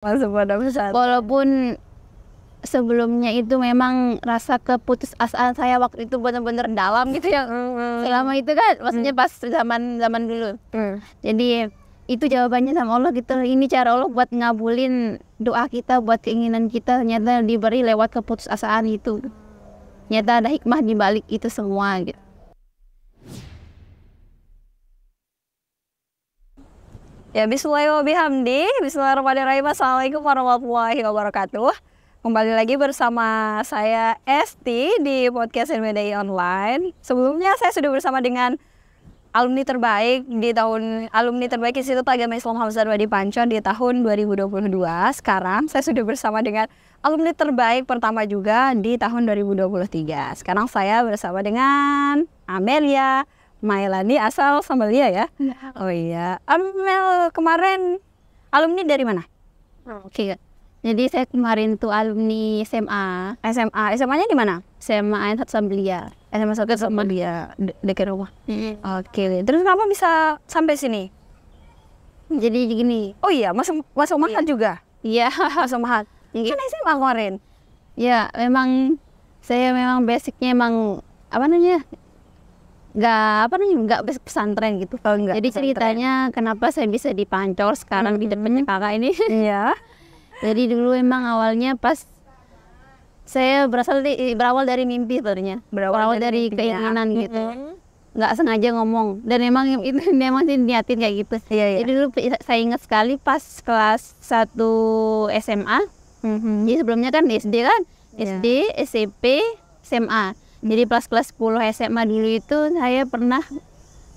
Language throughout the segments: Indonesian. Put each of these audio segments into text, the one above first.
Masuk pada pesantren. Walaupun sebelumnya itu memang rasa keputus asaan saya waktu itu benar-benar dalam gitu ya. Selama itu kan maksudnya mm. pas zaman zaman dulu. Mm. Jadi itu jawabannya sama Allah gitu. Ini cara Allah buat ngabulin doa kita, buat keinginan kita ternyata diberi lewat keputus asaan itu. Ternyata ada hikmah di balik itu semua gitu. Ya bismillahirrahmanirrahim. Bismillahirrahmanirrahim. Assalamualaikum warahmatullahi wabarakatuh. Kembali lagi bersama saya Esti di podcast NMDI Online. Sebelumnya saya sudah bersama dengan alumni terbaik di tahun alumni terbaik Institut Agama Islam Hamzah Wadi Pancon di tahun 2022. Sekarang saya sudah bersama dengan alumni terbaik pertama juga di tahun 2023. Sekarang saya bersama dengan Amelia Mailani asal Sambalia ya? ya. Oh iya. Amel kemarin alumni dari mana? Oh, oke. Okay. Jadi saya kemarin tuh alumni SMA. SMA. SMA-nya di mana? SMA Satu Sambelia. SMA Satu Sambelia dekat rumah. Oke. Okay. Terus kenapa bisa sampai sini? Jadi gini. Oh iya, masuk masuk iya. mahal juga. Iya, masuk mahal. Kan SMA kemarin. Ya, memang saya memang basicnya emang apa namanya nggak apa nih nggak pesantren gitu. Oh, enggak Jadi pesantren. ceritanya kenapa saya bisa dipancor sekarang mm -hmm. di depannya kakak ini. Iya. Jadi dulu emang awalnya pas saya berasal di, eh, berawal dari mimpi sebenarnya. Berawal, berawal dari, dari ya. keinginan gitu. Mm -hmm nggak sengaja ngomong dan emang itu memang niatin kayak gitu. Iya, iya. Jadi dulu saya ingat sekali pas kelas 1 SMA. Mm -hmm. Jadi sebelumnya kan SD kan, yeah. SD, SMP, SMA jadi plus plus 10 SMA dulu itu saya pernah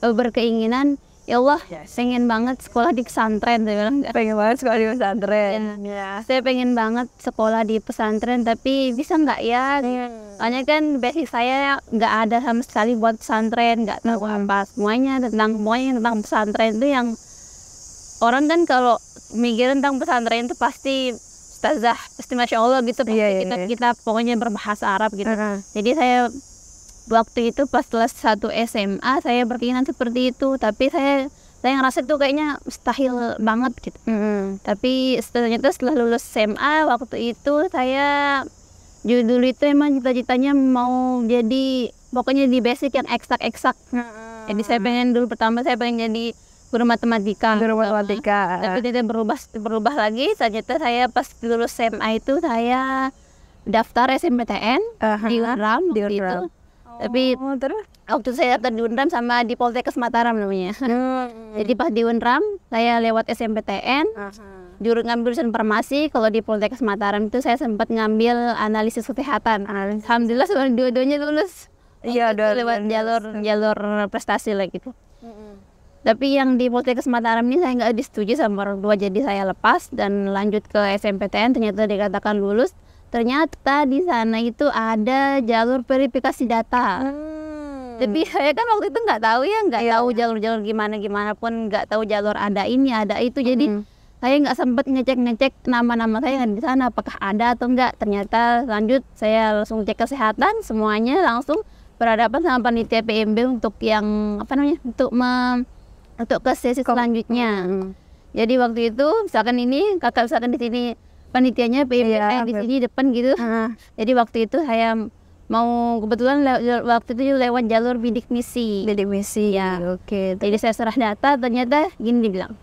e, berkeinginan ya Allah pengen banget sekolah di pesantren saya bilang pengen banget sekolah di pesantren ya, yeah. saya pengen banget sekolah di pesantren tapi bisa nggak ya hmm. soalnya kan basic saya nggak ada sama sekali buat pesantren nggak tahu hmm. apa semuanya tentang semuanya tentang pesantren itu yang orang kan kalau mikir tentang pesantren itu pasti ustazah pasti masya allah gitu yeah, yeah, kita yeah. kita pokoknya berbahasa Arab gitu uh -huh. jadi saya waktu itu pas kelas satu SMA saya berkeinginan seperti itu tapi saya saya ngerasa tuh kayaknya mustahil banget gitu mm -hmm. tapi setelah lulus SMA waktu itu saya judul itu emang cita-citanya mau jadi pokoknya di basic yang eksak-eksak mm -hmm. jadi saya pengen dulu pertama saya pengen jadi guru matematika guru matematika tapi tidak berubah berubah lagi ternyata saya pas lulus SMA itu saya daftar SMPTN uh -huh. di UNRAM di UNRAM tapi oh, terus waktu saya daftar di Unram sama di Poltekkes Mataram namanya. Hmm, hmm. Jadi pas di Unram saya lewat SMPTN. Uh-huh. Juru ngambil jurusan farmasi, kalau di Poltekkes Mataram itu saya sempat ngambil analisis kesehatan. Analisis. Alhamdulillah dua-duanya lulus. Iya, lewat jalur jalur prestasi lah gitu. mm-hmm tapi yang di Politeknik Mataram ini saya nggak disetujui sama orang tua jadi saya lepas dan lanjut ke SMPTN ternyata dikatakan lulus ternyata di sana itu ada jalur verifikasi data hmm. tapi saya kan waktu itu nggak tahu ya nggak iya. tahu jalur-jalur gimana gimana pun nggak tahu jalur ada ini ada itu jadi hmm. saya nggak sempat ngecek-ngecek nama-nama saya di sana apakah ada atau nggak ternyata lanjut saya langsung cek kesehatan semuanya langsung berhadapan sama panitia PMB untuk yang apa namanya untuk mem untuk ke sesi selanjutnya. Hmm. Jadi waktu itu misalkan ini kakak misalkan di sini panitianya PMI iya, eh, di sini depan gitu. Uh. Jadi waktu itu saya mau kebetulan waktu itu lewat jalur bidik misi. Bidik misi ya. Oke. Okay. Jadi saya serah data ternyata gini dibilang.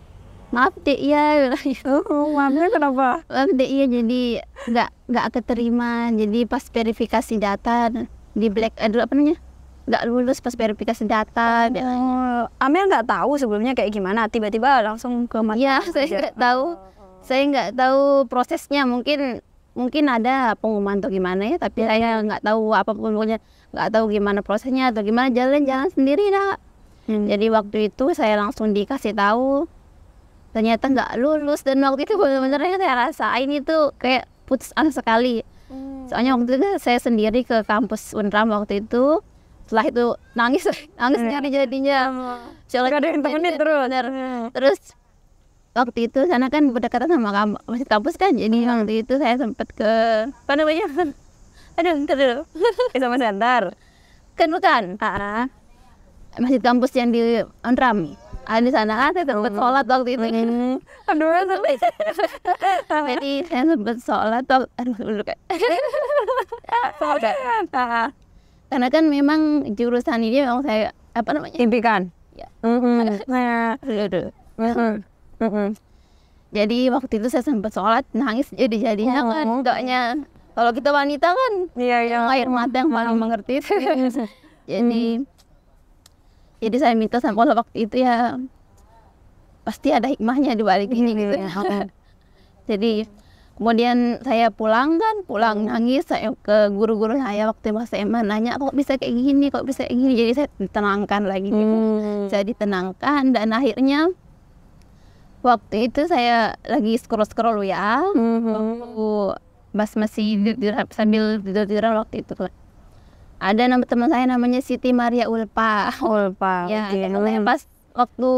Maaf deh iya. Oh, oh, maafnya kenapa? Maaf deh iya jadi nggak nggak keterima. Jadi pas verifikasi data di black aduh apa namanya? nggak lulus pas verifikasi data. Oh, Amel nggak tahu sebelumnya kayak gimana, tiba-tiba langsung ke mana? Iya, saya nggak tahu. Oh, oh, oh. Saya nggak tahu prosesnya. Mungkin mungkin ada pengumuman atau gimana ya, tapi saya nggak tahu apa pengumumannya, nggak tahu gimana prosesnya atau gimana jalan-jalan sendiri nak Hmm. Jadi waktu itu saya langsung dikasih tahu ternyata nggak lulus dan waktu itu benar-benar saya rasain itu kayak putus asa sekali. Hmm. Soalnya waktu itu saya sendiri ke kampus Unram waktu itu setelah itu nangis nangis iya. nyari jadinya soalnya ada yang temenin terus bener. Iya. terus waktu itu sana kan berdekatan sama kampus masih kampus kan jadi hmm. waktu itu saya sempat ke apa namanya aduh terus sama center kan bukan ah masjid kampus yang di Onrami ada ah, di sana kan saya sempat oh. sholat waktu itu aduh sampai jadi saya sempat sholat waktu aduh dulu kan sholat karena kan memang jurusan ini memang saya apa namanya impikan ya mm -hmm. jadi waktu itu saya sempat sholat nangis jadi jadinya kan doanya kalau kita wanita kan iya, iya, Yang air mata yang paling mengerti jadi mm. jadi saya minta sama Allah waktu itu ya pasti ada hikmahnya di balik ini iya, gitu iya, jadi Kemudian saya pulang kan, pulang hmm. nangis saya ke guru-guru saya waktu masa SMA nanya kok bisa kayak gini, kok bisa kayak gini. Jadi saya ditenangkan lagi gitu. Hmm. Saya ditenangkan dan akhirnya waktu itu saya lagi scroll-scroll ya. Hmm. Waktu Mas masih tidur, sambil tidur-tiduran waktu itu ada nama teman saya namanya Siti Maria Ulpa. Ulpa. ya, okay. Hmm. pas waktu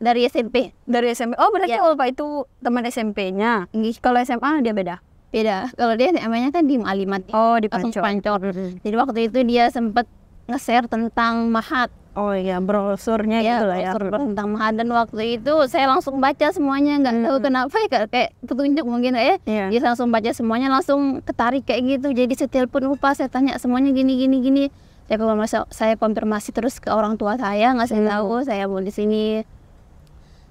dari SMP. Dari SMP. Oh, berarti ya. Ulfa itu teman SMP-nya. Iya. Kalau SMA dia beda. Beda. Kalau dia SMA-nya kan di malimat Oh, di Pancor. Pancor. Jadi waktu itu dia sempat nge-share tentang Mahat. Oh iya, brosurnya ya, gitu lah ya. Brosur tentang Mahat dan waktu itu saya langsung baca semuanya, nggak hmm. tahu kenapa ya kayak petunjuk mungkin eh, ya. Yeah. Dia langsung baca semuanya langsung ketarik kayak gitu. Jadi setiap pun lupa saya tanya semuanya gini gini gini saya konfirmasi, saya konfirmasi terus ke orang tua saya nggak saya hmm. tahu saya mau di sini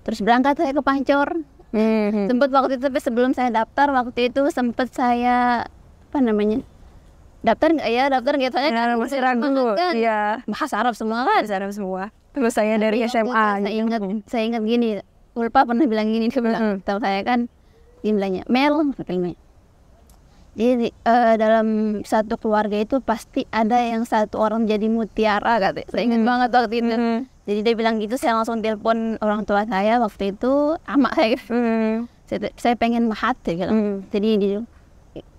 terus berangkat saya ke Pancor hmm. sempat waktu itu tapi sebelum saya daftar waktu itu sempat saya apa namanya daftar nggak ya daftar nggak ya? soalnya nah, masih ragu kan? iya. bahasa Arab semua kan bahasa Arab semua terus saya dari SMA saya gitu. ingat hmm. saya ingat gini Ulpa pernah bilang gini dia bilang hmm. tahu saya kan dia bilangnya Mel katanya jadi uh, dalam satu keluarga itu pasti ada yang satu orang jadi mutiara katanya. Saya ingat hmm. banget waktu itu. Hmm. Jadi dia bilang gitu, saya langsung telepon orang tua saya waktu itu, amak saya. Hmm. Saya, saya pengen mahat ya gitu. Hmm. Jadi dia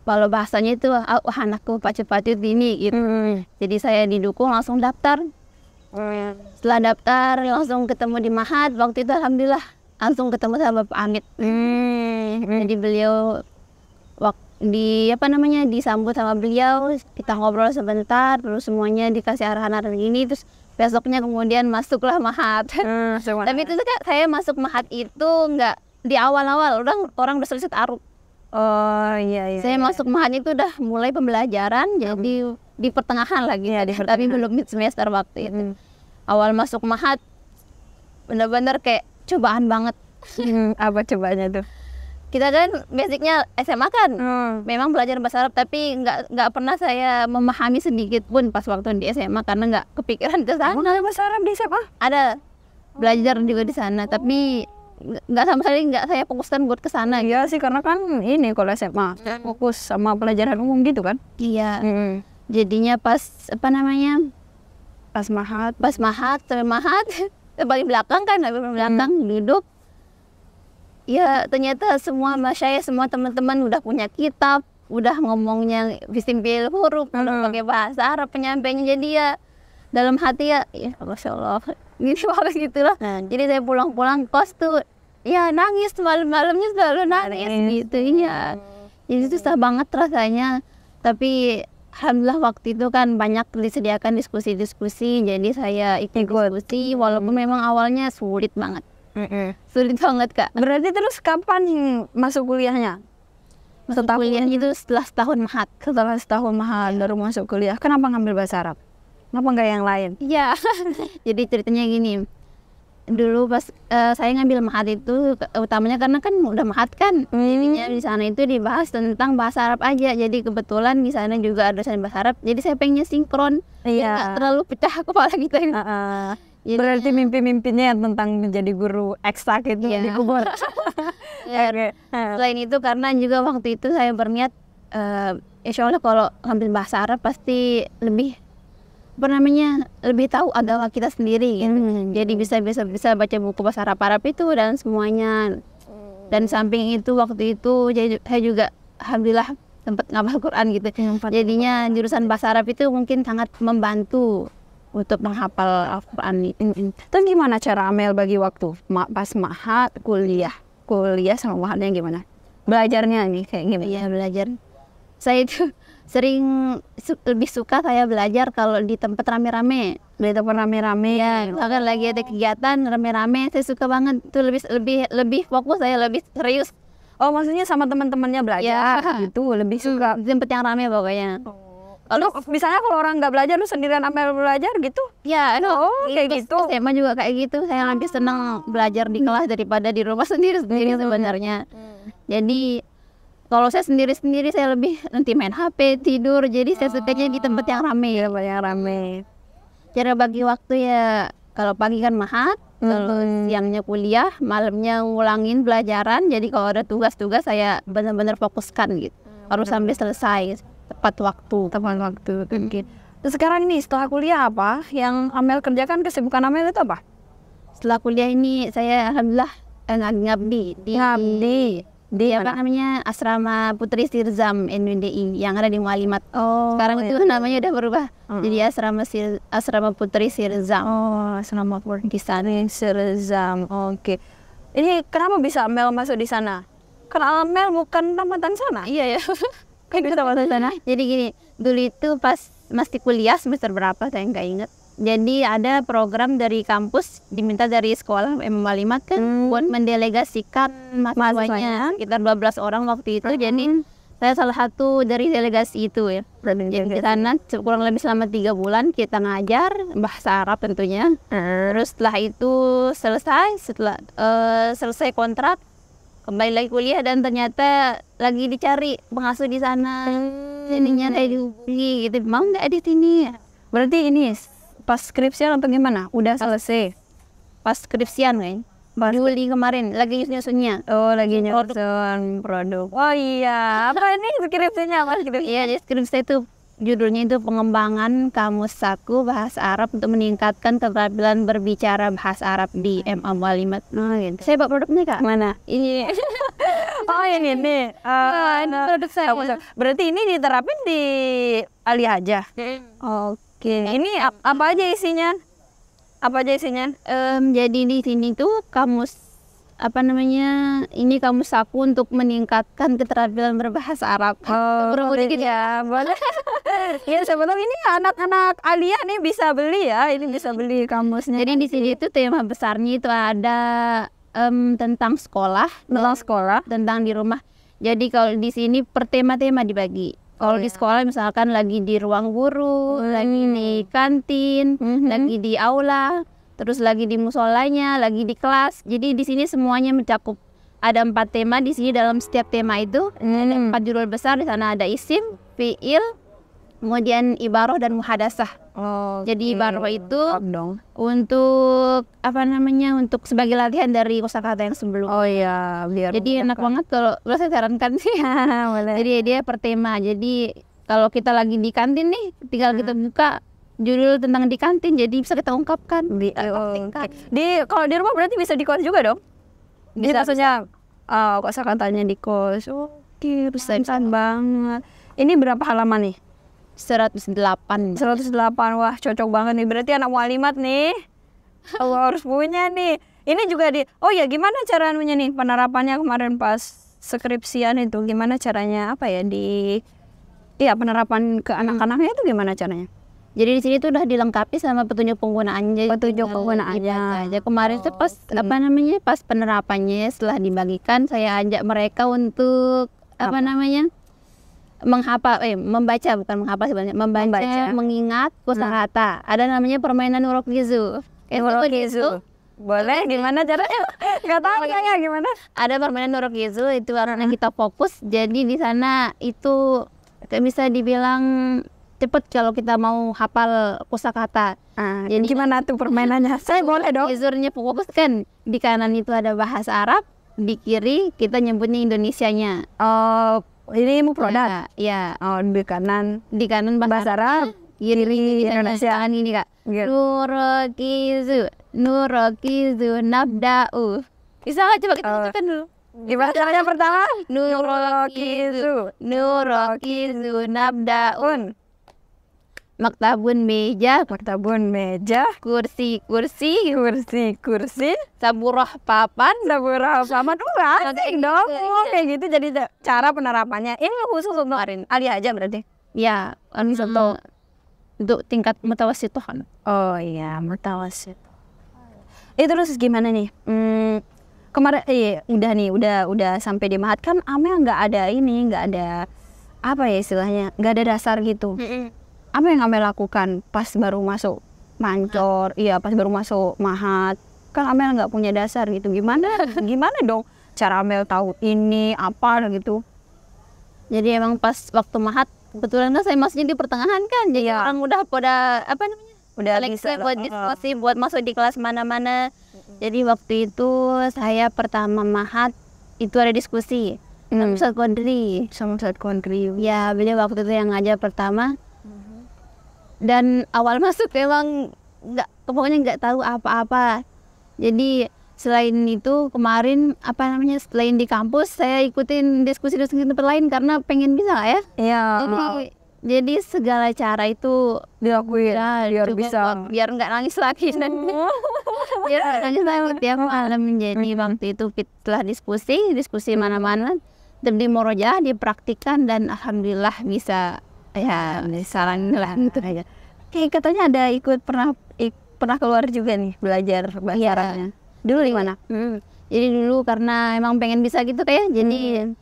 kalau bahasanya itu wah oh, anakku Pak cepat itu ini gitu. Mm. Jadi saya didukung langsung daftar. Mm. Setelah daftar langsung ketemu di Mahat. Waktu itu alhamdulillah langsung ketemu sama Pak Amit. Mm. Jadi beliau waktu di apa namanya disambut sama beliau kita ngobrol sebentar terus semuanya dikasih arahan-arahan ini terus besoknya kemudian masuklah mahat hmm, tapi itu kak saya masuk mahat itu nggak di awal-awal orang orang udah selesai taruh oh iya iya saya iya. masuk mahat itu udah mulai pembelajaran hmm. jadi di pertengahan lagi gitu. ya, di pertengahan. tapi belum mid semester waktu itu hmm. awal masuk mahat bener-bener kayak cobaan banget hmm, apa cobaannya tuh kita kan basicnya SMA kan hmm. memang belajar bahasa Arab tapi nggak nggak pernah saya memahami sedikit pun pas waktu di SMA karena nggak kepikiran ke sana oh, ada bahasa Arab di SMA ada belajar juga di sana oh. tapi nggak sama sekali nggak saya fokuskan buat ke sana iya gitu. sih karena kan ini kalau SMA hmm. fokus sama pelajaran umum gitu kan iya hmm. jadinya pas apa namanya pas mahat pas mahat mahat paling belakang kan paling belakang hmm. duduk ya ternyata semua saya semua teman-teman udah punya kitab udah ngomongnya bisimpil huruf mm -hmm. pakai bahasa Arab penyampaiannya jadi ya dalam hati ya ya Allah gitu harus gitu loh nah. jadi saya pulang-pulang kos tuh ya nangis malam-malamnya selalu nangis, nangis. gitu ya jadi susah banget rasanya tapi alhamdulillah waktu itu kan banyak disediakan diskusi-diskusi jadi saya ikut, ikut. diskusi walaupun memang awalnya sulit banget Mm -mm. Sulit banget kak. Berarti terus kapan masuk kuliahnya? Masuk setahun. kuliah itu setelah setahun mahat. Setelah setahun mahat yeah. baru masuk kuliah. Kenapa ngambil bahasa Arab? Kenapa nggak yang lain? Iya. Jadi ceritanya gini. Dulu pas uh, saya ngambil mahat itu utamanya karena kan udah mahat kan. Mm. Jadinya di sana itu dibahas tentang bahasa Arab aja. Jadi kebetulan di sana juga ada dosen bahasa Arab. Jadi saya pengennya sinkron. Iya. Yeah. terlalu pecah kepala kita. Gitu. Uh -uh jadi, Berarti mimpi-mimpinya tentang menjadi guru ekstra gitu iya. dikubur. ya, Selain itu karena juga waktu itu saya berniat uh, insya Allah kalau ngambil bahasa Arab pasti lebih apa namanya lebih tahu agama kita sendiri gitu. Hmm. Jadi bisa bisa bisa baca buku bahasa Arab Arab itu dan semuanya. Dan samping itu waktu itu jadi, saya juga alhamdulillah tempat ngabal Quran gitu. Jadinya jurusan bahasa Arab itu mungkin sangat membantu untuk menghafal Al-Quran ini. Terus gimana cara Amel bagi waktu? Ma pas mahat, kuliah. Kuliah sama mahatnya gimana? Belajarnya nih kayak gimana? Iya, belajar. Saya itu sering su lebih suka saya belajar kalau di tempat rame-rame. Di tempat rame-rame ya. kan lagi ada kegiatan rame-rame, saya suka banget. Itu lebih lebih lebih fokus saya lebih serius. Oh, maksudnya sama teman-temannya belajar ya. gitu, lebih suka. Hmm, tempat yang rame pokoknya. Oh Lalu misalnya kalau orang nggak belajar, lu sendirian ambil belajar gitu? Ya, no, oh, kayak gitu. saya juga kayak gitu. Saya lebih senang belajar di kelas daripada di rumah sendiri-sendiri gitu ya. sebenarnya. Hmm. Jadi kalau saya sendiri-sendiri saya lebih nanti main HP tidur jadi saya sukanya di tempat yang ramai ya yang ramai cara bagi waktu ya kalau pagi kan mahat mm hmm. siangnya kuliah malamnya ngulangin pelajaran jadi kalau ada tugas-tugas saya benar-benar fokuskan gitu hmm, harus sampai selesai tepat waktu tepat waktu mungkin hmm. gitu. Terus sekarang ini setelah kuliah apa yang Amel kerjakan kesibukan Amel itu apa setelah kuliah ini saya alhamdulillah eh, ngabdi di ngabdi di apa iya, namanya asrama Putri Sirzam NWDI yang ada di Mualimat. Oh. Sekarang iya. itu namanya udah berubah hmm. jadi asrama Sir, asrama Putri Sirzam. Oh, asrama Putri di sana Sirzam. Oke. Okay. Ini kenapa bisa Amel masuk di sana? Karena Amel bukan tamatan sana. Iya ya. Kan kita masuk sana. Jadi gini, dulu itu pas masih kuliah semester berapa saya nggak inget. Jadi ada program dari kampus diminta dari sekolah mm lima kan hmm. buat mendelegasikan mahasiswanya sekitar 12 orang waktu itu. Hmm. Jadi saya salah satu dari delegasi itu ya. Jadi di sana kurang lebih selama tiga bulan kita ngajar bahasa Arab tentunya. Hmm. Terus setelah itu selesai, setelah uh, selesai kontrak kembali lagi kuliah dan ternyata lagi dicari pengasuh di sana hmm. jadinya saya dihubungi gitu mau nggak di sini berarti ini pas skripsian atau gimana udah selesai pas skripsian kan pas Juli kemarin lagi nyusunnya. Oh, lagi nyusun produk. produk. Oh iya, apa ini skripsinya Mas? Iya, jadi skripsi itu judulnya itu pengembangan kamus saku bahasa Arab untuk meningkatkan keterampilan berbicara bahasa Arab di MA hmm. Walimat. Oh, gitu. Saya bawa produknya kak. Mana? Ini. oh ini eh, ini. Uh, eh, oh, ini produk saya. Berarti ini diterapin di Ali aja. Hmm. Oke. Okay. Iya. Ini apa aja isinya? Apa aja isinya? Um, jadi di sini tuh kamus apa namanya ini kamu saku untuk meningkatkan keterampilan berbahasa Arab. Oh, iya, boleh, dikit ya, boleh. ya sebetulnya ini anak-anak Alia nih bisa beli ya, ini bisa beli kamusnya. Jadi di sini itu tema besarnya itu ada um, tentang sekolah, tentang sekolah, tentang di rumah. Jadi kalau di sini per tema-tema dibagi. Kalau oh, di iya. sekolah misalkan lagi di ruang guru, hmm. lagi di kantin, hmm. lagi di aula terus lagi di musolanya, lagi di kelas. Jadi di sini semuanya mencakup. Ada empat tema di sini dalam setiap tema itu hmm. ada empat judul besar di sana ada isim, fiil, kemudian ibaroh dan muhadasah. Oh, Jadi okay. ibaroh itu dong. untuk apa namanya untuk sebagai latihan dari kosakata yang sebelum. Oh iya, biar. Jadi enak kan. banget kalau lo saya sarankan sih. Jadi dia per tema. Jadi kalau kita lagi di kantin nih, tinggal hmm. kita buka judul tentang di kantin jadi bisa kita ungkapkan di, uh, oh, okay. di kalau di rumah berarti bisa di kos juga dong bisa, jadi maksudnya oh, kok kok tanya di kos oke okay, bisa, banget ini berapa halaman nih 108 108 wah cocok banget nih berarti anak walimat nih kalau harus punya nih ini juga di oh ya gimana caranya nih penerapannya kemarin pas skripsian itu gimana caranya apa ya di Iya penerapan ke hmm. anak-anaknya itu gimana caranya? Jadi di sini tuh udah dilengkapi sama petunjuk penggunaannya. Petunjuk nah, penggunaannya. Aja. Iya, iya, iya. Kemarin oh, tuh pas hmm. apa namanya? Pas penerapannya setelah dibagikan saya ajak mereka untuk apa, apa namanya? menghafal eh membaca bukan menghafal sebenarnya membaca, membaca. mengingat kosakata. Hmm. Ada namanya permainan urokizu. gizu. Boleh gimana caranya? Enggak tahu saya gimana. Ada permainan urokizu itu karena kita fokus jadi di sana itu bisa dibilang cepet kalau kita mau hafal kosakata. Ah, Jadi gimana tuh permainannya? Saya boleh dong. Izurnya fokus kan di kanan itu ada bahasa Arab, di kiri kita nyebutnya Indonesianya. Oh, ini mau produk. Ya, Oh, di kanan di kanan bahasa, bahasa Arab, kiri, kiri Indonesia. Kan ini kak. Iya. Nurokizu, nurokizu nabda'u. Bisa nggak coba kita oh. tunjukkan dulu? Gimana caranya pertama? Nurokizu, nurokizu nabda'un maktabun meja maktabun meja kursi kursi kursi kursi saburah papan saburah papan dua asing dong kayak gitu jadi cara penerapannya ini khusus untuk arin Ali aja berarti ya Ali hmm. satu untuk tingkat mutawasitoh kan oh iya mutawasit eh terus gimana nih hmm, kemarin iya udah nih udah udah sampai di mahat kan Amel nggak ada ini nggak ada apa ya istilahnya nggak ada dasar gitu mm -mm apa yang Amel lakukan pas baru masuk mancor, iya pas baru masuk mahat, kan Amel nggak punya dasar gitu. Gimana, gimana dong cara Amel tahu ini apa gitu? Jadi emang pas waktu mahat kebetulan saya masuknya di pertengahan kan, jadi ya. orang udah pada apa namanya? Udah bisa buat diskusi, uh -uh. buat masuk di kelas mana-mana. Jadi waktu itu saya pertama mahat itu ada diskusi hmm. sama mm. Ustadz Kondri. Sama Ustadz Kondri. Ya beliau waktu itu yang ngajar pertama dan awal masuk memang nggak pokoknya nggak tahu apa-apa jadi selain itu kemarin apa namanya selain di kampus saya ikutin diskusi diskusi tempat lain karena pengen bisa ya iya jadi, jadi segala cara itu dilakuin ya, biar bisa biar nggak nangis lagi dan iya. biar nangis lagi tiap malam jadi waktu itu setelah diskusi diskusi mana-mana dan di Moroja dipraktikan dan alhamdulillah bisa ya saran lah gitu aja kayak katanya ada ikut pernah ik, pernah keluar juga nih belajar bahasa Arabnya dulu di mana hmm. jadi dulu karena emang pengen bisa gitu kayak jadi hmm.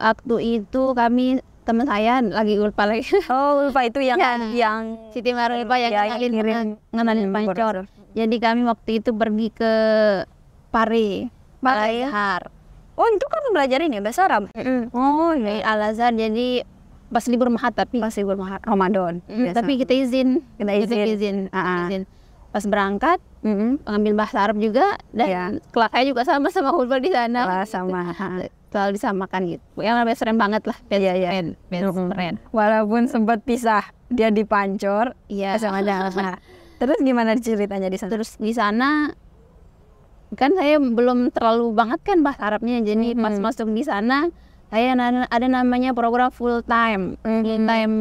waktu itu kami teman saya lagi ulpa lagi oh ulpa itu yang ya. yang Siti Marulpa yang ya, ngenalin ngenalin eh, hmm, pancor jadi kami waktu itu pergi ke Pare Pare Har Oh itu kan belajar ini bahasa Arab. Mm Oh iya. Al Azhar jadi pas libur mahat tapi pas libur mahat Ramadan. Mm, tapi kita izin, kita izin. Kita izin. Uh -uh. izin. Pas berangkat, mm -hmm. ngambil bahasa Arab juga dan yeah. Iya. juga sama sama Hulfa di sana. Kelas ah, sama. Gitu. Selalu makan gitu. Yang namanya seren banget lah, best yeah, yeah. friend, best mm -hmm. friend. Walaupun sempat pisah, dia dipancor, iya. Yeah. sama Terus gimana ceritanya di sana? Terus di sana kan saya belum terlalu banget kan bahasa Arabnya, jadi mm -hmm. pas masuk di sana saya ada namanya program full time mm-hmm. full time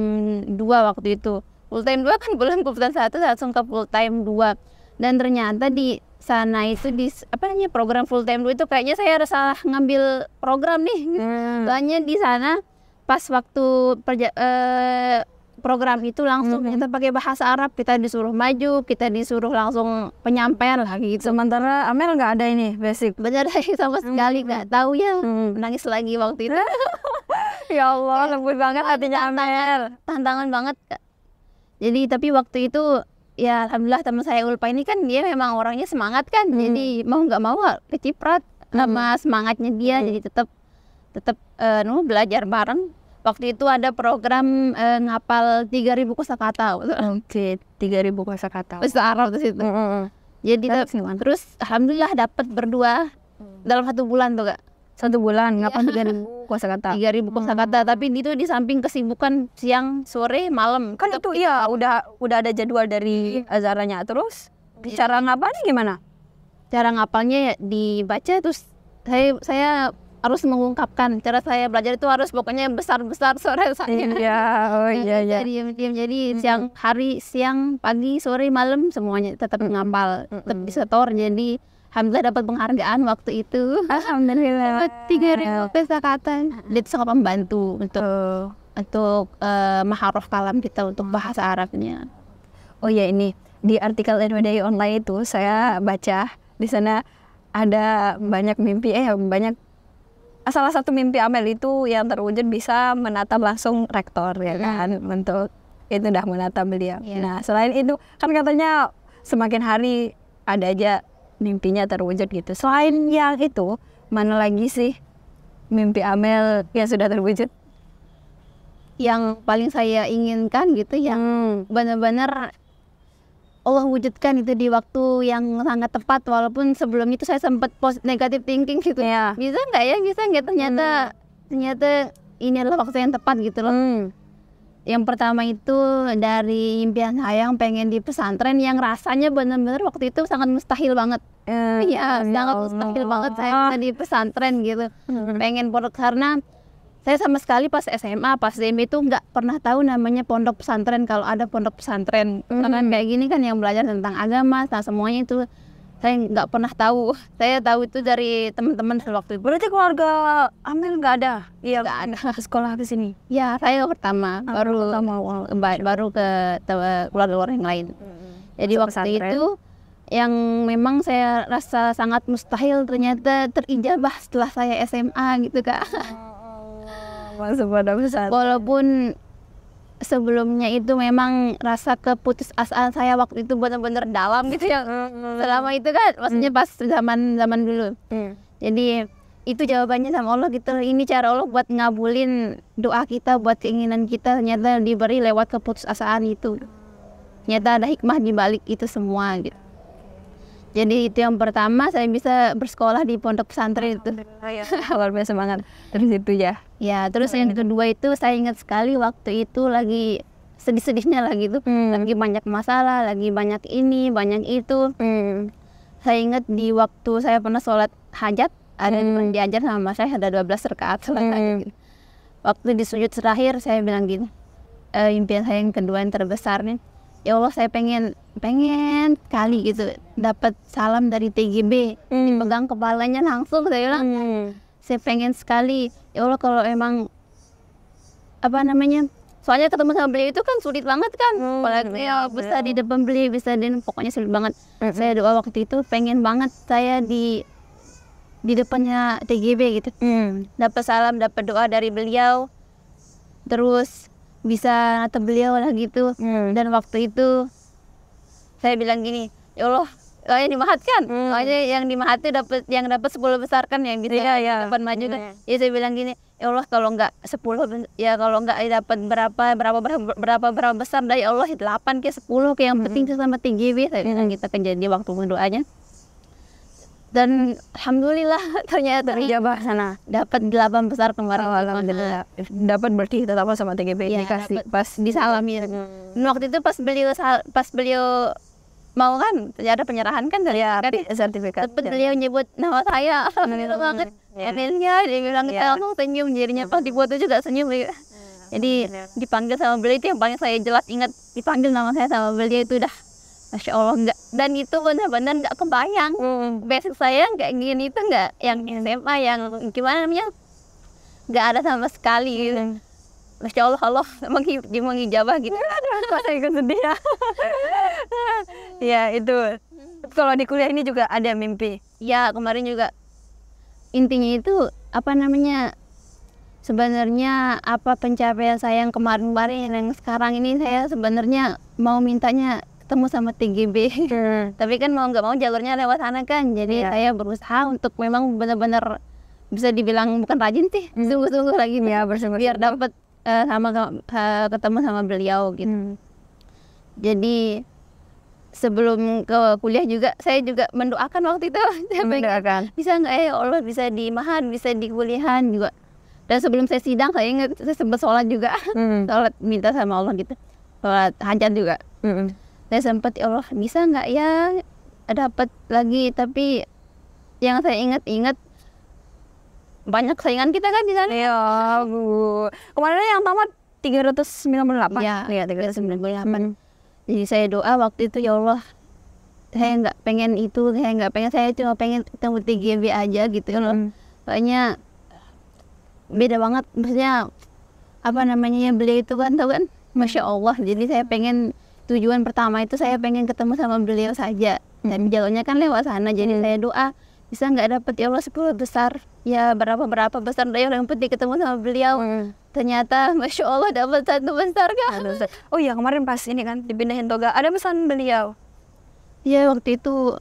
dua waktu itu full time dua kan belum time satu langsung ke full time dua dan ternyata di sana itu di apa namanya program full time dua itu kayaknya saya harus salah ngambil program nih mm. soalnya di sana pas waktu perja, eh, program itu langsung mm -hmm. kita pakai bahasa Arab kita disuruh maju kita disuruh langsung penyampaian lah gitu sementara Amel nggak ada ini basic bener sama sekali nggak mm -hmm. tahu ya mm -hmm. nangis lagi waktu itu ya Allah lembut banget hatinya Amel tantangan banget jadi tapi waktu itu ya alhamdulillah teman saya Ulpa ini kan dia memang orangnya semangat kan hmm. jadi mau nggak mau keciprat sama hmm. semangatnya dia hmm. jadi tetap tetap uh, eh, nu belajar bareng Waktu itu ada program e, ngapal 3000 kosakata. Oke, okay, 3000 kosakata. Bahasa Arab di situ. Mm -hmm. Jadi terus, gimana? terus alhamdulillah dapat berdua mm. dalam satu bulan tuh, Kak. Satu bulan iya. ngapal tiga ribu kosakata. Tiga ribu mm. kosakata, kata tapi itu di samping kesibukan siang, sore, malam. Kan itu iya udah udah ada jadwal dari yeah. azaranya. Terus yeah. cara ngapalnya gimana? Cara ngapalnya ya dibaca terus saya saya harus mengungkapkan cara saya belajar itu harus pokoknya besar besar sore saya iya oh iya iya, iya diam diam jadi mm -hmm. siang hari siang pagi sore malam semuanya tetap mm -hmm. ngapal tetap mm -hmm. disetor jadi alhamdulillah dapat penghargaan waktu itu alhamdulillah dapat tiga ribu pesta kata itu sangat membantu untuk oh. untuk uh, maharof kalam kita untuk mm. bahasa Arabnya oh ya ini di artikel Edwadai online itu saya baca di sana ada banyak mimpi eh banyak salah satu mimpi Amel itu yang terwujud bisa menatap langsung rektor ya hmm. kan hmm. untuk itu dah menatap beliau. Yeah. Nah selain itu kan katanya semakin hari ada aja mimpinya terwujud gitu. Selain yang itu mana lagi sih mimpi Amel yang sudah terwujud? Yang paling saya inginkan gitu yang hmm. benar-benar Allah wujudkan itu di waktu yang sangat tepat walaupun sebelum itu saya sempat post negatif thinking gitu yeah. bisa nggak ya bisa nggak ternyata hmm. ternyata ini adalah waktu yang tepat gitu loh hmm. yang pertama itu dari impian saya yang pengen di pesantren yang rasanya benar-benar waktu itu sangat mustahil banget eh, iya ya, sangat Allah. mustahil banget saya ah. di pesantren gitu hmm. pengen produk karena saya sama sekali pas SMA, pas SMP itu nggak pernah tahu namanya pondok pesantren kalau ada pondok pesantren. Mm. Karena mhm. kayak gini kan yang belajar tentang agama, tentang semuanya itu saya nggak pernah tahu. Saya tahu itu dari teman-teman waktu itu. Berarti keluarga Amel nggak ada? Iya. Nggak ada. sekolah di sini? Ya, saya pertama. Ah, baru pertama. Baru ke keluarga luar yang lain. Mm. Jadi Masuk waktu pesantren. itu yang memang saya rasa sangat mustahil ternyata terijabah setelah saya SMA gitu kak. Oh pesantren walaupun sebelumnya itu memang rasa keputus asaan saya waktu itu benar-benar dalam gitu ya selama itu kan maksudnya mm. pas zaman zaman dulu mm. jadi itu jawabannya sama Allah gitu ini cara Allah buat ngabulin doa kita buat keinginan kita ternyata diberi lewat keputus asaan itu ternyata ada hikmah di balik itu semua gitu jadi itu yang pertama saya bisa bersekolah di pondok pesantren itu. Ya. Luar biasa semangat. Terus itu ya. Ya, terus yang kedua itu saya ingat sekali waktu itu lagi sedih-sedihnya lagi itu, hmm. lagi banyak masalah, lagi banyak ini, banyak itu. Hmm. Saya ingat di waktu saya pernah sholat hajat, ada hmm. yang diajar sama saya ada 12 rakaat sholat hmm. hajat. Waktu di sujud terakhir saya bilang gitu e, impian saya yang kedua yang terbesar nih, ya Allah saya pengen pengen kali gitu dapat salam dari TGB hmm. dipegang kepalanya langsung saya bilang hmm. saya pengen sekali ya Allah kalau emang apa namanya soalnya ketemu sama beliau itu kan sulit banget kan mm. apalagi ya bisa di hmm. depan beliau bisa dan pokoknya sulit banget hmm. saya doa waktu itu pengen banget saya di di depannya TGB gitu hmm. dapat salam dapat doa dari beliau terus bisa nata beliau lah gitu hmm. dan waktu itu saya bilang gini ya Allah Oh, yang dimahat kan, hmm. oh, yang dimahat itu dapat yang dapat 10 besar kan yang gitu yeah, yeah. dapat maju kan. Yeah. Ya saya bilang gini, ya Allah kalau nggak 10 ya kalau nggak dapat berapa berapa berapa berapa besar dari Allah 8 ya ke 10 ke yang hmm. penting sama tinggi wih saya bilang kita hmm. gitu kan jadi waktu doanya. Dan alhamdulillah ternyata terjawab sana. Dapat delapan besar kemarin. Oh, alhamdulillah. Dapat berarti tetap sama TGB ya, dikasih pas disalami. Hmm. Waktu itu pas beliau pas beliau mau kan ya ada penyerahan kan dari ya, sertifikat tapi iya. beliau nyebut nama saya itu iya. banget emailnya, iya. dia bilang kita langsung oh, senyum jadinya pas dibuat juga senyum ya. jadi dipanggil sama beliau itu yang paling saya jelas ingat dipanggil nama saya sama beliau itu udah Masya Allah enggak dan itu benar-benar enggak kebayang hmm. basic saya kayak gini itu enggak yang hmm. SMA yang gimana namanya enggak ada sama sekali gitu. Hmm Masya Allah Allah menghi, mengijabah gitu iya, kok saya ikut sedih ya ya itu kalau di kuliah ini juga ada mimpi ya kemarin juga intinya itu apa namanya sebenarnya apa pencapaian saya yang kemarin-kemarin yang sekarang ini saya sebenarnya mau mintanya ketemu sama B hmm. tapi kan mau nggak mau jalurnya lewat sana kan jadi iya. saya berusaha untuk memang benar-benar bisa dibilang bukan rajin sih hmm. sungguh-sungguh lagi ya bersungguh biar dapat uh, sama uh, ketemu sama beliau gitu hmm. jadi sebelum ke kuliah juga saya juga mendoakan waktu itu mendoakan bisa nggak ya, ya Allah bisa di mahan bisa di kuliahan juga dan sebelum saya sidang saya ingat saya sempat sholat juga hmm. sholat minta sama Allah gitu sholat hajat juga hmm. saya sempat ya Allah bisa nggak ya dapat lagi tapi yang saya ingat-ingat banyak saingan kita kan di sana. Iya, Bu. Kemarin yang tamat 398. Iya, ya, 398. Hmm. Jadi saya doa waktu itu ya Allah saya nggak pengen itu, saya nggak pengen, saya cuma pengen ketemu TGB aja gitu ya loh. Hmm. Soalnya beda banget, maksudnya apa namanya ya beliau itu kan tau kan, masya Allah. Jadi saya pengen tujuan pertama itu saya pengen ketemu sama beliau saja. Hmm. Dan jalannya kan lewat sana, jadi hmm. saya doa bisa nggak dapet ya Allah sepuluh besar ya berapa berapa besar daya yang penting ketemu sama beliau hmm. ternyata masya allah dapat satu besar kan oh iya kemarin pas ini kan dipindahin toga ada pesan beliau ya waktu itu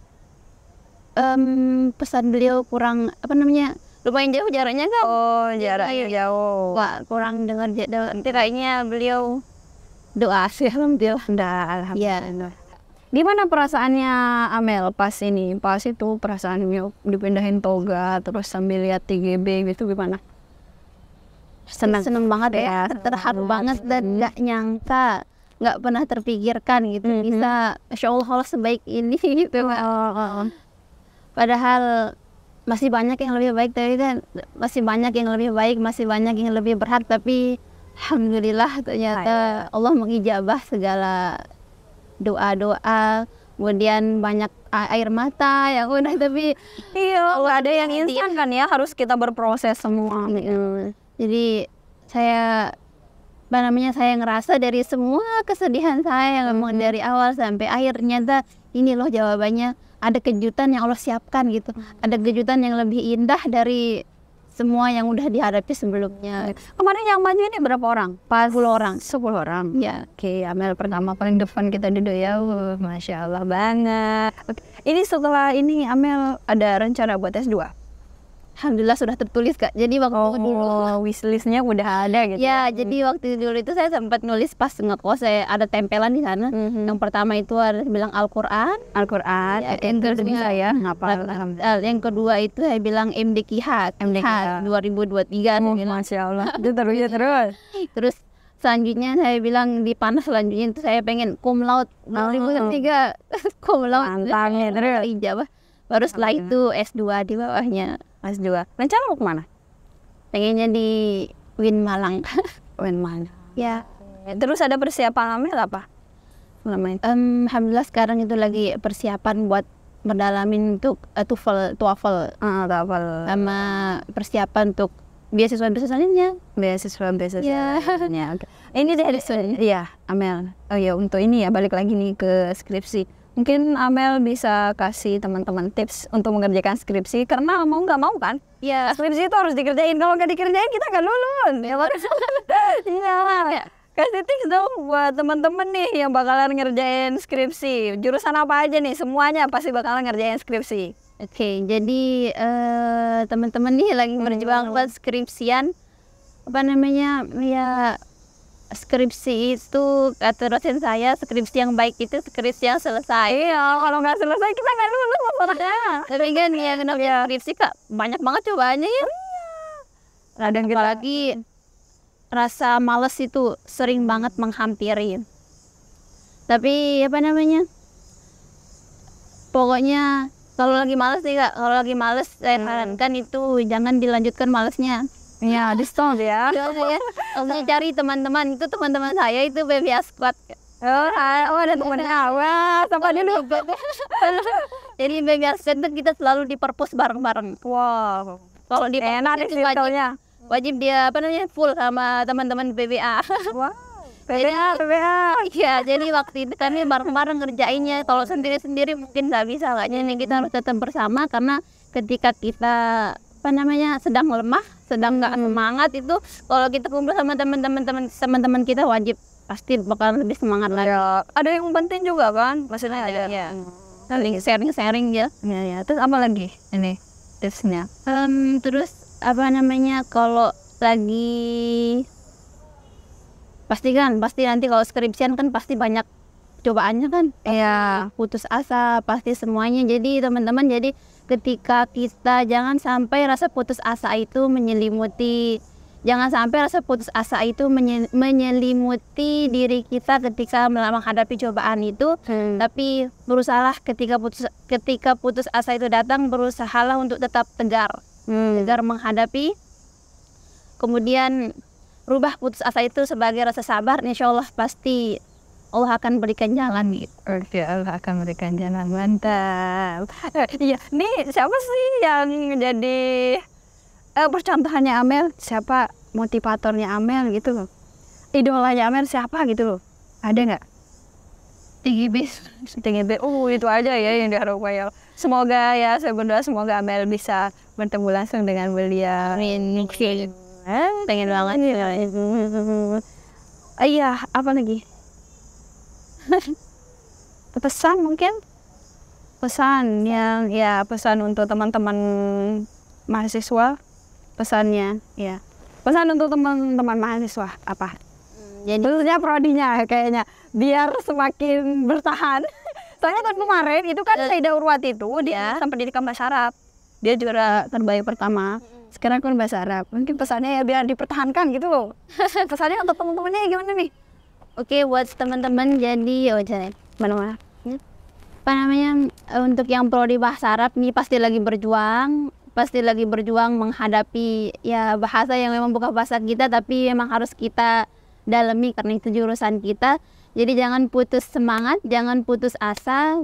um, pesan beliau kurang apa namanya lumayan jauh jaraknya kan oh iya, jaraknya ya, jauh wah kurang dengar kayaknya beliau doa sih alhamdulillah ya. alhamdulillah Gimana perasaannya Amel pas ini? Pas itu perasaannya dipindahin toga terus sambil lihat TGB gitu gimana? Senang. senang banget ya, ya. terharu banget dan mm-hmm. nggak nyangka nggak pernah terpikirkan gitu mm -hmm. bisa show hall sebaik ini gitu oh, oh, oh, oh. padahal masih banyak yang lebih baik tapi kan masih banyak yang lebih baik masih banyak yang lebih berhak tapi alhamdulillah ternyata Allah mengijabah segala doa-doa kemudian banyak air mata ya udah tapi iya nggak ada yang instan kan ya harus kita berproses semua gitu. jadi saya apa namanya saya ngerasa dari semua kesedihan saya yang mm-hmm. dari awal sampai akhir ternyata ini loh jawabannya ada kejutan yang Allah siapkan gitu mm-hmm. ada kejutan yang lebih indah dari semua yang udah dihadapi sebelumnya. Kemarin yang maju ini berapa orang? Pas 10 orang. 10 orang. Ya, oke, okay, Amel pertama paling depan kita duduk ya. Uh, Masya Allah banget. Okay. Ini setelah ini Amel ada rencana buat S2? alhamdulillah sudah tertulis kak jadi waktu oh, dulu wishlistnya udah ada gitu ya, ya? hmm. jadi waktu dulu itu saya sempat nulis pas ngekos saya ada tempelan di sana hmm. yang pertama itu harus bilang Al-Quran Al-Quran ya, eh, yang kedua ya ngapal yang kedua itu saya bilang MDKH MDKH 2023 oh, Masya Allah itu terus ya terus terus selanjutnya saya bilang di panas selanjutnya itu saya pengen kum laut 2003 Kum laut. mantap ya, terus. terus baru setelah itu S2 di bawahnya Mas juga. Rencana mau kemana? Pengennya di Win Malang. Win Malang. Ya. Terus ada persiapan Amel apa? Um, Alhamdulillah sekarang itu lagi persiapan buat mendalamin untuk uh, TOEFL, TOEFL. Uh, Sama persiapan untuk beasiswa beasiswa lainnya. Beasiswa beasiswa. Ya. Yeah. ya okay. Ini dari Iya, Amel. Oh ya untuk ini ya balik lagi nih ke skripsi Mungkin Amel bisa kasih teman-teman tips untuk mengerjakan skripsi karena mau nggak mau kan? Iya. Skripsi itu harus dikerjain. Kalau nggak dikerjain kita nggak lulus. Ya, Iya. Kasih tips dong buat teman-teman nih yang bakalan ngerjain skripsi. Jurusan apa aja nih? Semuanya pasti bakalan ngerjain skripsi. Oke, okay, jadi uh, teman-teman nih lagi hmm. berjuang buat skripsian apa namanya ya skripsi itu kata dosen saya skripsi yang baik itu skripsi yang selesai iya kalau nggak selesai kita nggak lulus masalahnya tapi kan ya kenapa ya skripsi kak banyak banget cobaannya ya oh iya. nah, dan kita... lagi rasa males itu sering banget menghampiri tapi apa namanya pokoknya kalau lagi males nih kak kalau lagi males saya hmm. sarankan hmm. itu jangan dilanjutkan malesnya Iya, di store ya. Saya cari teman-teman itu teman-teman saya itu BBA squad. Oh, oh ada temannya. Wah, dia dulu. Jadi BBA squad itu kita selalu di perpus bareng-bareng. Wow. Kalau di enak di wajib, wajib dia apa namanya full sama teman-teman BBA. Wow. BBA, BBA. Iya, jadi waktu itu kami bareng-bareng ngerjainnya. Kalau sendiri-sendiri mungkin nggak bisa, kayaknya ini kita harus tetap bersama karena ketika kita apa namanya sedang lemah sedang nggak hmm. semangat itu kalau kita kumpul sama teman-teman teman-teman kita wajib pasti bakalan lebih semangat lagi. Ya, ada yang penting juga kan, maksudnya ada. Ya. Iya. Saling sharing-sharing ya. Ya, ya. Terus apa lagi ini tipsnya? Um, terus apa namanya kalau lagi pasti kan pasti nanti kalau skripsian kan pasti banyak cobaannya kan ya putus asa pasti semuanya jadi teman-teman jadi ketika kita jangan sampai rasa putus asa itu menyelimuti jangan sampai rasa putus asa itu menyelimuti diri kita ketika menghadapi cobaan itu hmm. tapi berusahalah ketika putus ketika putus asa itu datang berusahalah untuk tetap tegar hmm. tegar menghadapi kemudian rubah putus asa itu sebagai rasa sabar insyaallah pasti Allah akan berikan jalan gitu. Oke, ya, Allah akan berikan jalan mantap. Eh, iya, nih siapa sih yang jadi eh, percontohannya Amel? Siapa motivatornya Amel gitu loh? Idolanya Amel siapa gitu Ada nggak? Tinggi bis, tinggi bis. Uh, itu aja ya yang diharapkan ya. Semoga ya saya berdoa semoga Amel bisa bertemu langsung dengan beliau. Amin. Pengen banget. Iya, apa lagi? pesan mungkin pesan yang ya pesan untuk teman-teman mahasiswa pesannya ya pesan untuk teman-teman mahasiswa apa hmm, jadi khususnya prodinya kayaknya biar semakin bertahan soalnya tahun kemarin itu kan Saida iya. Urwati itu dia ya. sampai pendidikan bahasa Arab dia juara terbaik pertama hmm. sekarang kan bahasa Arab mungkin pesannya ya biar dipertahankan gitu loh pesannya untuk teman-temannya gimana nih Oke, okay, buat teman-teman jadi oh jangan mana-mana. Apa namanya untuk yang di bahasa Arab ini pasti lagi berjuang, pasti lagi berjuang menghadapi ya bahasa yang memang bukan bahasa kita tapi memang harus kita dalami karena itu jurusan kita. Jadi jangan putus semangat, jangan putus asa.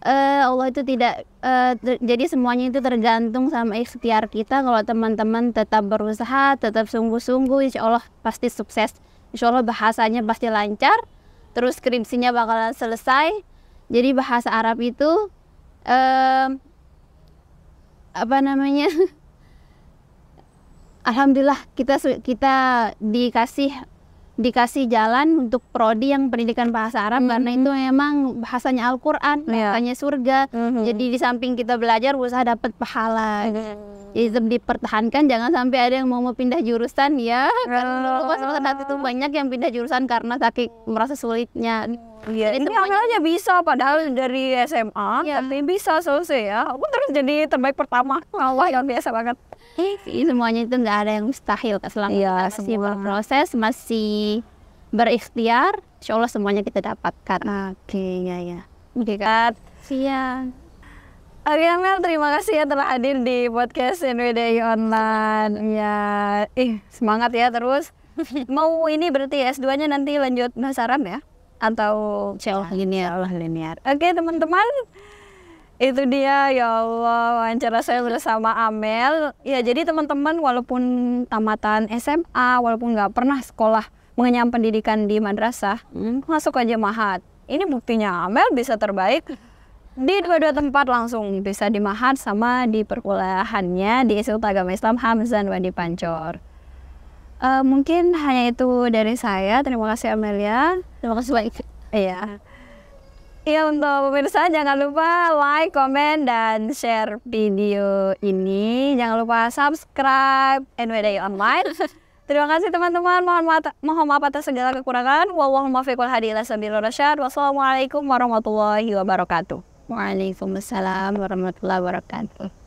Uh, Allah itu tidak uh, jadi semuanya itu tergantung sama ikhtiar kita. Kalau teman-teman tetap berusaha, tetap sungguh-sungguh, insya Allah pasti sukses. Insya Allah bahasanya pasti lancar. Terus skripsinya bakalan selesai. Jadi bahasa Arab itu um, apa namanya? Alhamdulillah kita kita dikasih dikasih jalan untuk prodi yang pendidikan bahasa Arab mm -hmm. karena mhm. itu memang bahasanya Al-Qur'an, bahasanya iya. yeah. surga. Mm -hmm. Jadi di samping kita belajar usaha dapat pahala. Mm -hmm. Jadi dipertahankan jangan sampai ada yang mau mau pindah jurusan ya. Karena dulu saat itu banyak yang pindah jurusan karena sakit merasa sulitnya. Iya, ini aja bisa padahal dari SMA, ya. tapi bisa selesai ya. Aku terus jadi terbaik pertama. Wah, yang biasa banget eh semuanya itu nggak ada yang mustahil kak selama ya, masih semua. berproses masih berikhtiar insya Allah semuanya kita dapatkan oke okay, ya ya oke okay, kak siang Oke okay, Mel, terima kasih ya telah hadir di podcast NWDI Online. Ya, ih semangat ya terus. Mau ini berarti S2-nya nanti lanjut Nasaram ya? Atau Insya linear. Allah linear. Oke okay, teman-teman, itu dia ya Allah wawancara saya bersama Amel. Ya jadi teman-teman walaupun tamatan SMA, walaupun nggak pernah sekolah mengenyam pendidikan di madrasah, hmm. masuk aja mahat. Ini buktinya Amel bisa terbaik di dua-dua tempat langsung bisa di Mahat sama di perkuliahannya di Institut Agama Islam Hamzan Wadi Pancor. Uh, mungkin hanya itu dari saya. Terima kasih Amelia. Terima kasih baik Iya. Ya untuk pemirsa jangan lupa like, komen, dan share video ini. Jangan lupa subscribe NWD Online. Terima kasih teman-teman. Mohon, ma mohon maaf atas segala kekurangan. Wassalamualaikum warahmatullahi wabarakatuh. Waalaikumsalam warahmatullahi wabarakatuh.